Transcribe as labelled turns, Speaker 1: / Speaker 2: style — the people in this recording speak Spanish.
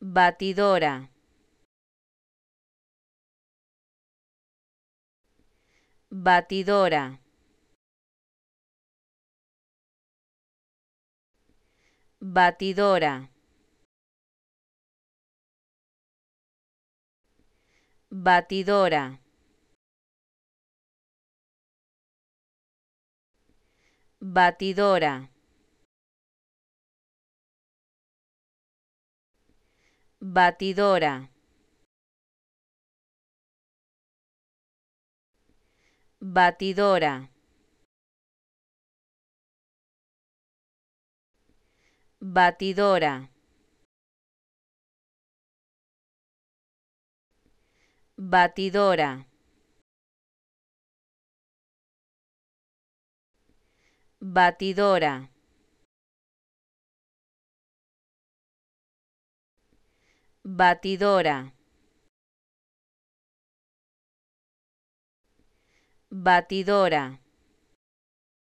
Speaker 1: batidora batidora batidora batidora batidora batidora, batidora, batidora, batidora. batidora batidora, batidora.